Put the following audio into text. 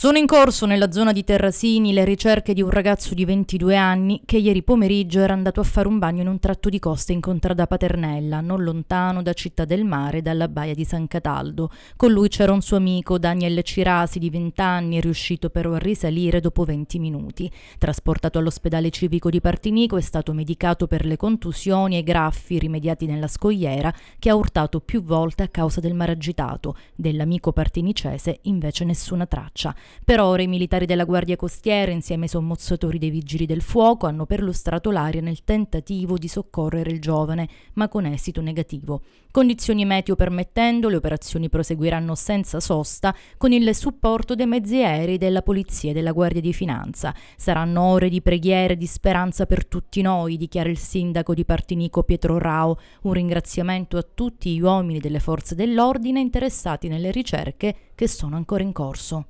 Sono in corso nella zona di Terrasini le ricerche di un ragazzo di 22 anni che ieri pomeriggio era andato a fare un bagno in un tratto di costa in contrada Paternella, non lontano da Città del Mare, dalla baia di San Cataldo. Con lui c'era un suo amico, Daniel Cirasi, di 20 anni, riuscito però a risalire dopo 20 minuti. Trasportato all'ospedale civico di Partinico è stato medicato per le contusioni e graffi rimediati nella scogliera che ha urtato più volte a causa del mare agitato. Dell'amico partinicese invece nessuna traccia. Per ora i militari della Guardia Costiera, insieme ai sommozzatori dei Vigili del Fuoco, hanno perlustrato l'aria nel tentativo di soccorrere il giovane, ma con esito negativo. Condizioni meteo permettendo, le operazioni proseguiranno senza sosta con il supporto dei mezzi aerei della Polizia e della Guardia di Finanza. Saranno ore di preghiere e di speranza per tutti noi, dichiara il sindaco di Partinico Pietro Rao. Un ringraziamento a tutti gli uomini delle forze dell'ordine interessati nelle ricerche che sono ancora in corso.